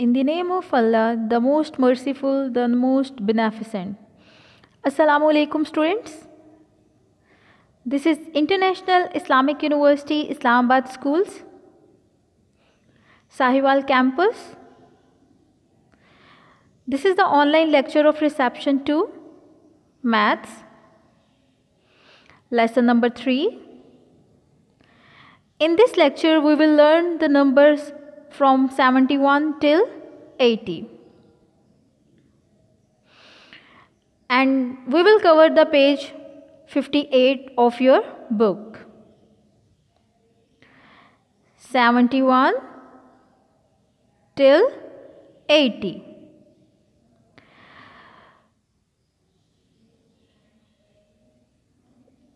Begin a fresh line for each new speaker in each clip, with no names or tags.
In the name of Allah, the most merciful, the most beneficent. Assalamu alaikum students. This is International Islamic University Islamabad Schools, Sahiwal campus. This is the online lecture of reception 2, maths, lesson number 3. In this lecture we will learn the numbers from 71 till 80. And we will cover the page 58 of your book. 71 till 80.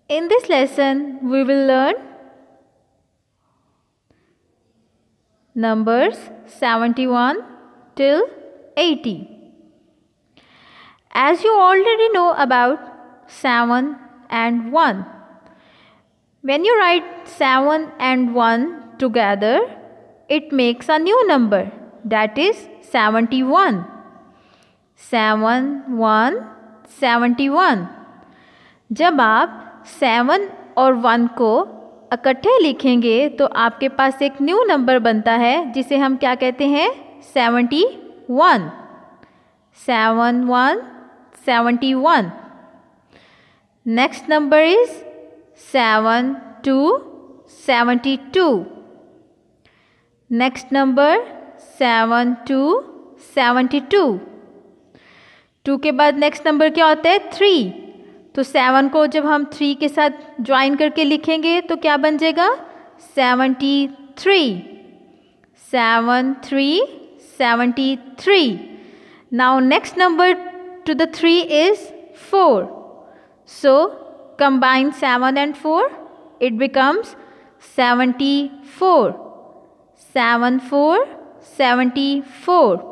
In this lesson, we will learn numbers 71 till 80. As you already know about 7 and 1. When you write 7 and 1 together, it makes a new number that is 71. 7, 1, 71. जब आप 7 और 1 को इकट्ठे लिखेंगे तो आपके पास एक new number बनता है जिसे हम क्या कहते हैं seventy one seven one seventy one next number is seven two seventy two next number seven two seventy two two के बाद नेक्स्ट नंबर क्या होता है थ्री तो सेवन को जब हम थ्री के साथ ज्वाइन करके लिखेंगे तो क्या बन जाएगा seventy three seven three seventy three now next number to the three is four so combine seven and four it becomes seventy four seven four seventy four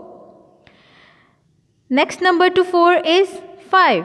next number to four is five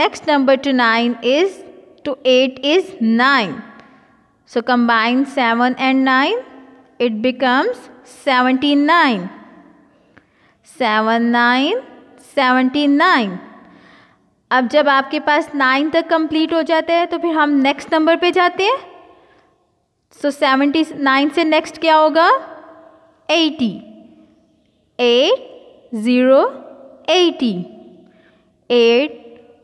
next number to 9 is to 8 is 9 so combine 7 and 9 it becomes 79 7 9 79 अब जब आपके पास nine तक complete हो जाता है तो फिर हम नेक्स्ट नंबर पे जाते हैं सो सेवेंटी नाइन से नेक्स्ट क्या होगा eighty eight zero eighty eight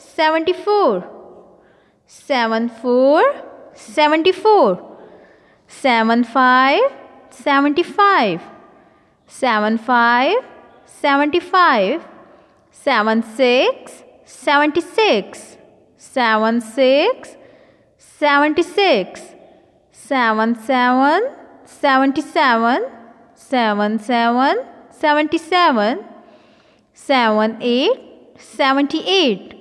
74 74 74 75 75 75 76 76 76 76 77 77 77 77 78 78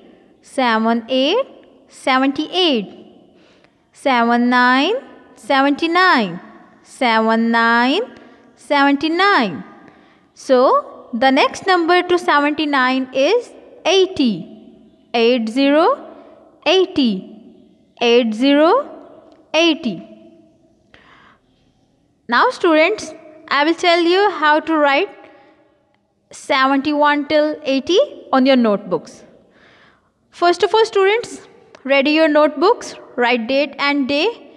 Seven eight, seventy-eight. Seven nine, seventy-nine. Seven nine, seventy-nine. So, the next number to 79 is 80. 80, 80. 80, 80. Now students, I will tell you how to write 71 till 80 on your notebooks. First of all students, ready your notebooks, write date and day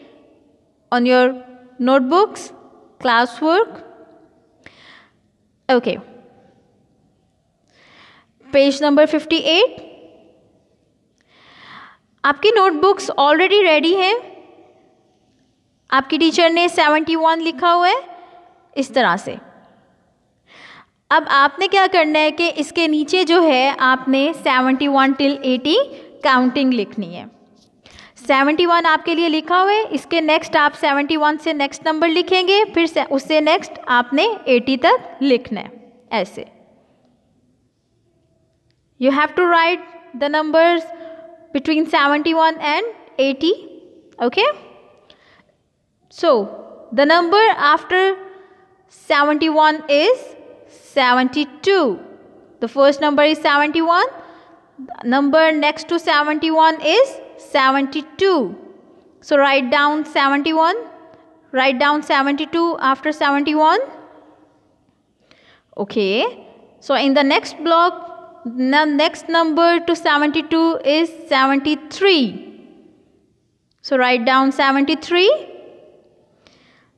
on your notebooks, class work Okay. Page number 58. आपकी notebooks already ready हैं आपकी teacher ने 71 लिखा हुआ है इस तरह से अब आपने क्या करना है कि इसके नीचे जो है आपने 71 टिल 80 काउंटिंग लिखनी है 71 आपके लिए लिखा हुआ है इसके नेक्स्ट आप 71 से नेक्स्ट नंबर लिखेंगे फिर उससे नेक्स्ट आपने 80 तक लिखना है ऐसे you have to write the numbers between 71 and 80 okay so the number after 71 is 72. The first number is 71. The number next to 71 is 72. So write down 71. Write down 72 after 71. Okay. So in the next block, the next number to 72 is 73. So write down 73.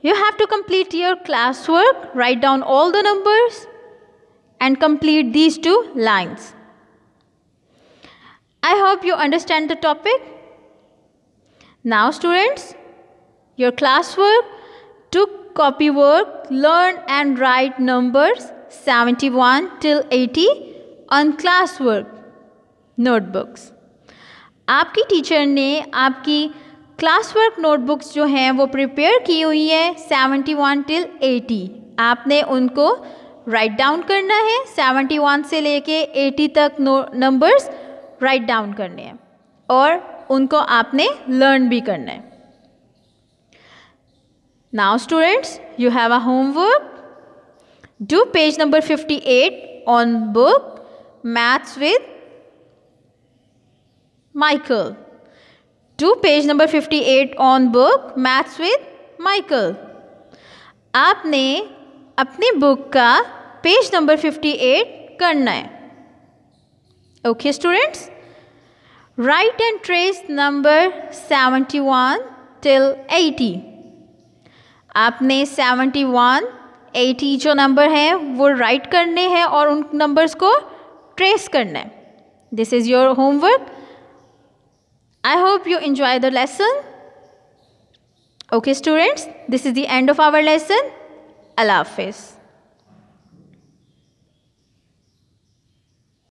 you have to complete your classwork, write down all the numbers and complete these two lines. I hope you understand the topic. Now students, your classwork took copy work, learn and write numbers 71 till 80 on classwork, notebooks. आपकी teacher ne आपकी class work notebooks जो हैं वो prepare की हुई हैं 71 till eighty आपने उनको राइट डाउन करना है 71 से लेके 80 तक नंबर्स राइट डाउन करने हैं और उनको आपने लर्न भी करना है now students you have a homework do page number 58 on book maths with Michael to page number fifty eight on book maths with Michael आपने अपनी बुक का पेज नंबर फिफ्टी एट करना है okay students right and trace number seventy one till eighty आपने one eighty जो number है वो right करने हैं और उन नंबर्स को ट्रेस करना है this is your homework I hope you enjoy the lesson. Okay students, this is the end of our lesson. Allah Hafiz.